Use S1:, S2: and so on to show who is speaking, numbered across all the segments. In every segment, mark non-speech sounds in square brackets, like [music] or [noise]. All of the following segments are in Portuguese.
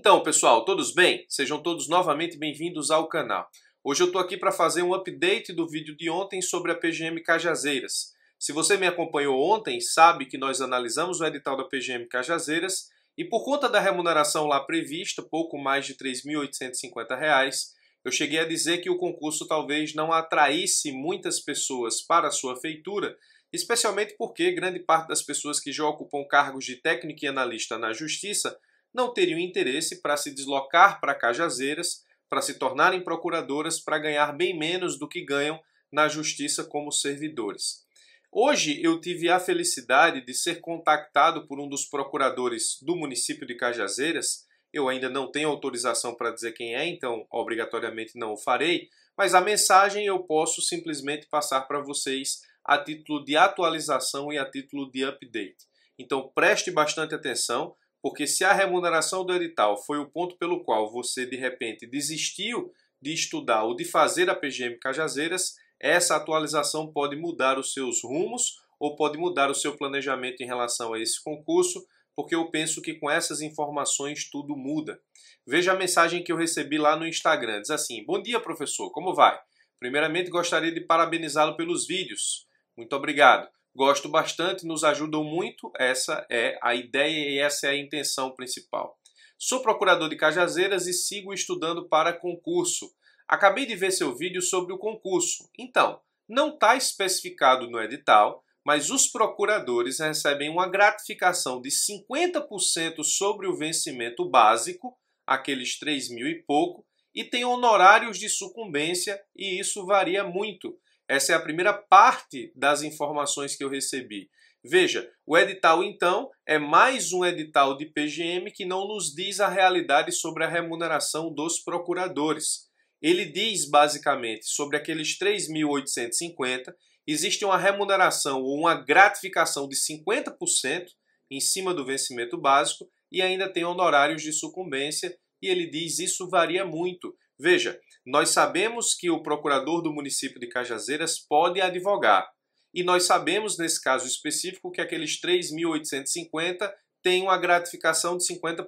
S1: Então, pessoal, todos bem? Sejam todos novamente bem-vindos ao canal. Hoje eu estou aqui para fazer um update do vídeo de ontem sobre a PGM Cajazeiras. Se você me acompanhou ontem, sabe que nós analisamos o edital da PGM Cajazeiras e por conta da remuneração lá prevista, pouco mais de R$ 3.850, eu cheguei a dizer que o concurso talvez não atraísse muitas pessoas para a sua feitura, especialmente porque grande parte das pessoas que já ocupam cargos de técnico e analista na Justiça não teriam interesse para se deslocar para Cajazeiras para se tornarem procuradoras para ganhar bem menos do que ganham na justiça como servidores. Hoje eu tive a felicidade de ser contactado por um dos procuradores do município de Cajazeiras. Eu ainda não tenho autorização para dizer quem é, então obrigatoriamente não o farei, mas a mensagem eu posso simplesmente passar para vocês a título de atualização e a título de update. Então preste bastante atenção, porque se a remuneração do edital foi o ponto pelo qual você de repente desistiu de estudar ou de fazer a PGM Cajazeiras, essa atualização pode mudar os seus rumos ou pode mudar o seu planejamento em relação a esse concurso, porque eu penso que com essas informações tudo muda. Veja a mensagem que eu recebi lá no Instagram. Diz assim: Bom dia, professor, como vai? Primeiramente, gostaria de parabenizá-lo pelos vídeos. Muito obrigado. Gosto bastante, nos ajudam muito. Essa é a ideia e essa é a intenção principal. Sou procurador de Cajazeiras e sigo estudando para concurso. Acabei de ver seu vídeo sobre o concurso. Então, não está especificado no edital, mas os procuradores recebem uma gratificação de 50% sobre o vencimento básico, aqueles 3 mil e pouco, e tem honorários de sucumbência e isso varia muito. Essa é a primeira parte das informações que eu recebi. Veja, o edital então é mais um edital de PGM que não nos diz a realidade sobre a remuneração dos procuradores. Ele diz basicamente sobre aqueles 3.850, existe uma remuneração ou uma gratificação de 50% em cima do vencimento básico e ainda tem honorários de sucumbência e ele diz: isso varia muito. Veja, nós sabemos que o procurador do município de Cajazeiras pode advogar. E nós sabemos, nesse caso específico, que aqueles 3.850 têm uma gratificação de 50%.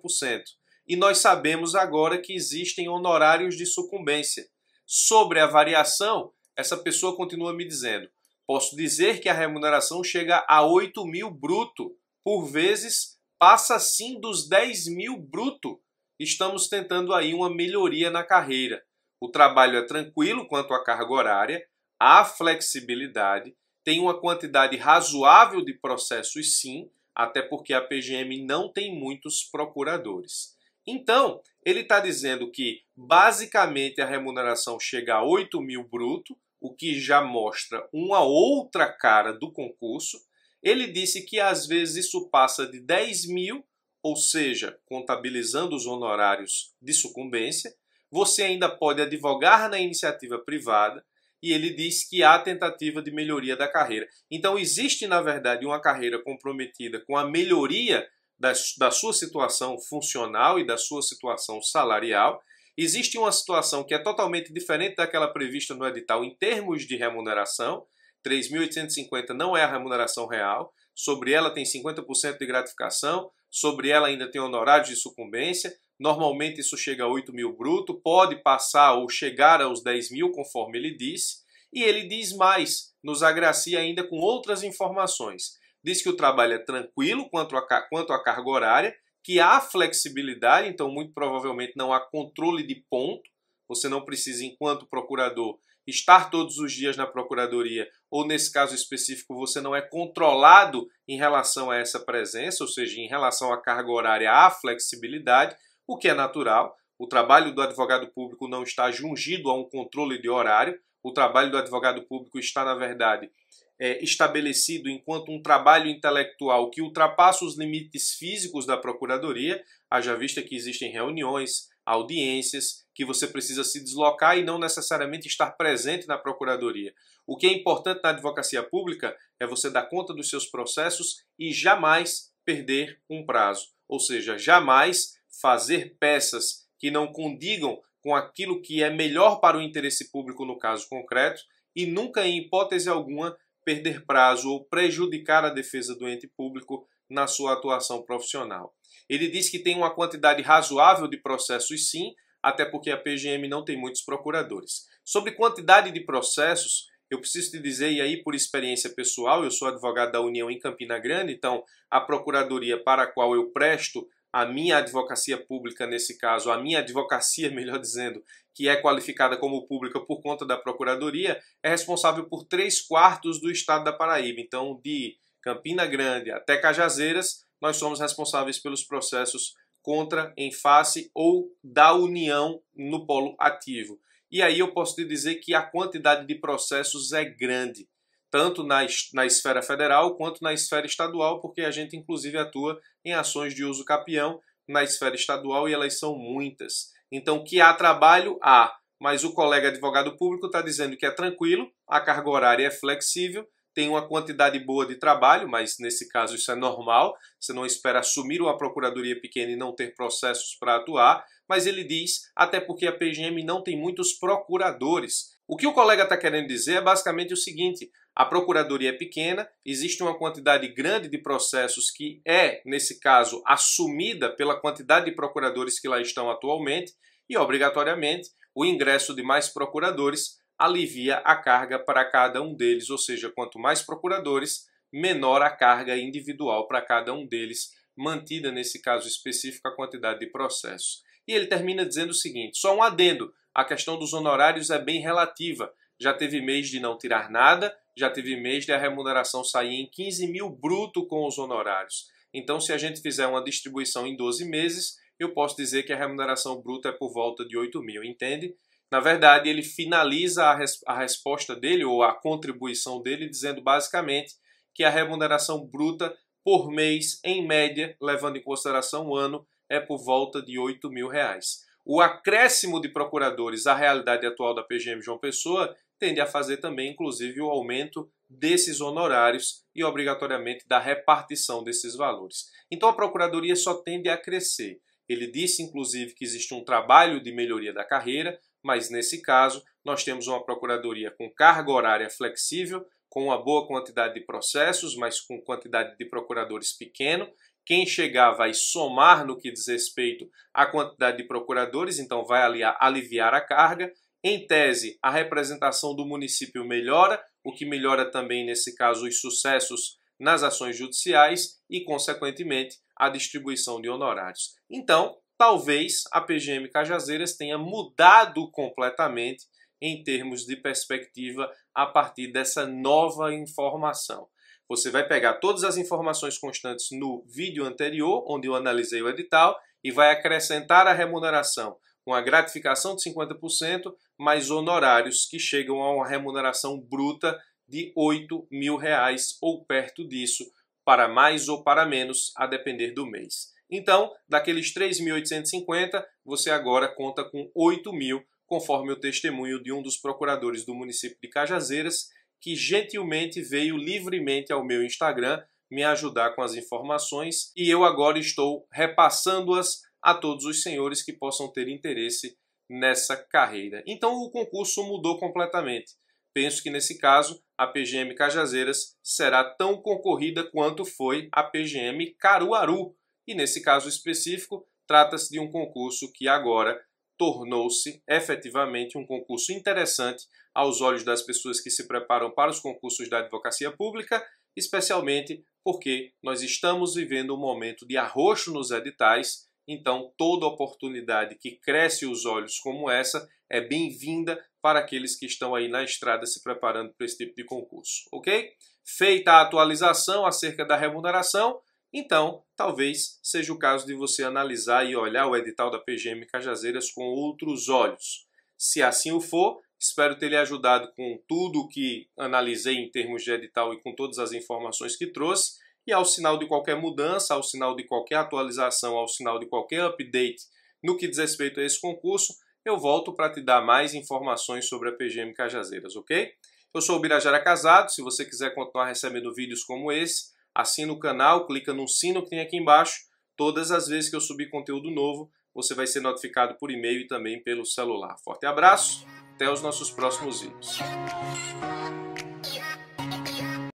S1: E nós sabemos agora que existem honorários de sucumbência. Sobre a variação, essa pessoa continua me dizendo: posso dizer que a remuneração chega a 8 mil bruto, por vezes passa sim dos 10 mil bruto estamos tentando aí uma melhoria na carreira. O trabalho é tranquilo quanto à carga horária, há flexibilidade, tem uma quantidade razoável de processos sim, até porque a PGM não tem muitos procuradores. Então, ele está dizendo que basicamente a remuneração chega a 8 mil bruto, o que já mostra uma outra cara do concurso. Ele disse que às vezes isso passa de 10 mil ou seja, contabilizando os honorários de sucumbência, você ainda pode advogar na iniciativa privada e ele diz que há tentativa de melhoria da carreira. Então, existe, na verdade, uma carreira comprometida com a melhoria da, da sua situação funcional e da sua situação salarial. Existe uma situação que é totalmente diferente daquela prevista no edital em termos de remuneração. 3.850 não é a remuneração real, sobre ela tem 50% de gratificação, sobre ela ainda tem honorários de sucumbência, normalmente isso chega a 8 mil bruto, pode passar ou chegar aos 10 mil, conforme ele disse, e ele diz mais, nos agracia ainda com outras informações. Diz que o trabalho é tranquilo quanto à quanto a carga horária, que há flexibilidade, então muito provavelmente não há controle de ponto, você não precisa, enquanto procurador, estar todos os dias na procuradoria, ou nesse caso específico, você não é controlado em relação a essa presença, ou seja, em relação à carga horária, à flexibilidade, o que é natural. O trabalho do advogado público não está jungido a um controle de horário. O trabalho do advogado público está, na verdade, é, estabelecido enquanto um trabalho intelectual que ultrapassa os limites físicos da procuradoria, haja vista que existem reuniões, audiências, que você precisa se deslocar e não necessariamente estar presente na procuradoria. O que é importante na advocacia pública é você dar conta dos seus processos e jamais perder um prazo, ou seja, jamais fazer peças que não condigam com aquilo que é melhor para o interesse público no caso concreto e nunca em hipótese alguma perder prazo ou prejudicar a defesa do ente público na sua atuação profissional. Ele diz que tem uma quantidade razoável de processos sim, até porque a PGM não tem muitos procuradores. Sobre quantidade de processos, eu preciso te dizer, e aí por experiência pessoal, eu sou advogado da União em Campina Grande, então a procuradoria para a qual eu presto a minha advocacia pública, nesse caso, a minha advocacia, [laughs] melhor dizendo, que é qualificada como pública por conta da procuradoria, é responsável por três quartos do estado da Paraíba. Então, de Campina Grande até Cajazeiras, nós somos responsáveis pelos processos contra, em face ou da união no polo ativo. E aí eu posso te dizer que a quantidade de processos é grande, tanto na, na esfera federal quanto na esfera estadual, porque a gente inclusive atua em ações de uso capião na esfera estadual e elas são muitas. Então, que há trabalho, há, mas o colega advogado público está dizendo que é tranquilo, a carga horária é flexível tem uma quantidade boa de trabalho, mas nesse caso isso é normal, você não espera assumir uma procuradoria pequena e não ter processos para atuar, mas ele diz, até porque a PGM não tem muitos procuradores. O que o colega está querendo dizer é basicamente o seguinte: a procuradoria é pequena, existe uma quantidade grande de processos que é, nesse caso, assumida pela quantidade de procuradores que lá estão atualmente, e obrigatoriamente o ingresso de mais procuradores alivia a carga para cada um deles, ou seja, quanto mais procuradores, menor a carga individual para cada um deles, mantida nesse caso específico a quantidade de processos. E ele termina dizendo o seguinte: só um adendo, a questão dos honorários é bem relativa. Já teve mês de não tirar nada, já teve mês de a remuneração sair em 15 mil bruto com os honorários. Então, se a gente fizer uma distribuição em 12 meses, eu posso dizer que a remuneração bruta é por volta de 8 mil, entende? Na verdade, ele finaliza a, res a resposta dele ou a contribuição dele dizendo basicamente que a remuneração bruta por mês, em média, levando em consideração o ano, é por volta de 8 mil reais. O acréscimo de procuradores à realidade atual da PGM João Pessoa tende a fazer também, inclusive, o aumento desses honorários e, obrigatoriamente, da repartição desses valores. Então, a Procuradoria só tende a crescer. Ele disse, inclusive, que existe um trabalho de melhoria da carreira, mas nesse caso nós temos uma procuradoria com carga horária flexível, com uma boa quantidade de processos, mas com quantidade de procuradores pequeno. Quem chegar vai somar no que diz respeito à quantidade de procuradores, então vai aliviar a carga. Em tese, a representação do município melhora, o que melhora também, nesse caso, os sucessos nas ações judiciais e, consequentemente, a distribuição de honorários. Então, talvez a PGM Cajazeiras tenha mudado completamente em termos de perspectiva a partir dessa nova informação. Você vai pegar todas as informações constantes no vídeo anterior, onde eu analisei o edital, e vai acrescentar a remuneração com a gratificação de 50%, mais honorários que chegam a uma remuneração bruta de 8 mil reais ou perto disso, para mais ou para menos, a depender do mês. Então, daqueles 3.850, você agora conta com 8.000, conforme o testemunho de um dos procuradores do município de Cajazeiras, que gentilmente veio livremente ao meu Instagram me ajudar com as informações e eu agora estou repassando-as a todos os senhores que possam ter interesse nessa carreira. Então o concurso mudou completamente. Penso que nesse caso a PGM Cajazeiras será tão concorrida quanto foi a PGM Caruaru, e nesse caso específico, trata-se de um concurso que agora tornou-se efetivamente um concurso interessante aos olhos das pessoas que se preparam para os concursos da advocacia pública, especialmente porque nós estamos vivendo um momento de arroxo nos editais, então toda oportunidade que cresce os olhos como essa é bem-vinda para aqueles que estão aí na estrada se preparando para esse tipo de concurso, ok? Feita a atualização acerca da remuneração, então, talvez seja o caso de você analisar e olhar o edital da PGM Cajazeiras com outros olhos. Se assim o for, espero ter lhe ajudado com tudo o que analisei em termos de edital e com todas as informações que trouxe. E ao sinal de qualquer mudança, ao sinal de qualquer atualização, ao sinal de qualquer update no que diz respeito a esse concurso, eu volto para te dar mais informações sobre a PGM Cajazeiras, ok? Eu sou o Birajara Casado. Se você quiser continuar recebendo vídeos como esse, assina o canal, clica no sino que tem aqui embaixo. Todas as vezes que eu subir conteúdo novo, você vai ser notificado por e-mail e também pelo celular. Forte abraço, até os nossos próximos vídeos.